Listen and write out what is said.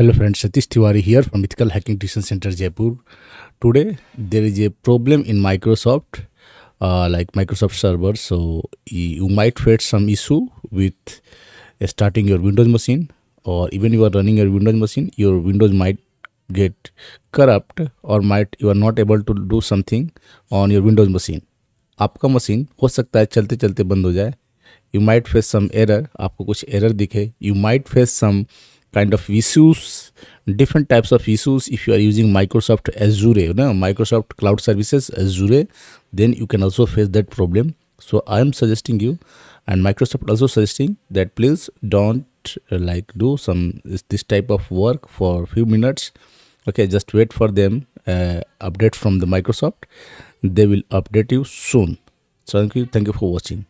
hello friends Satish Tiwari here from Mythical Hacking Tuition Centre Jaipur today there is a problem in Microsoft like Microsoft server so you might face some issue with starting your Windows machine और even you are running your Windows machine your Windows might get corrupt और might you are not able to do something on your Windows machine आपका machine हो सकता है चलते चलते बंद हो जाए you might face some error आपको कुछ एरर दिखे you might face some kind of issues different types of issues if you are using microsoft azure you know, microsoft cloud services azure then you can also face that problem so i am suggesting you and microsoft also suggesting that please don't uh, like do some this type of work for few minutes okay just wait for them uh, update from the microsoft they will update you soon so thank you thank you for watching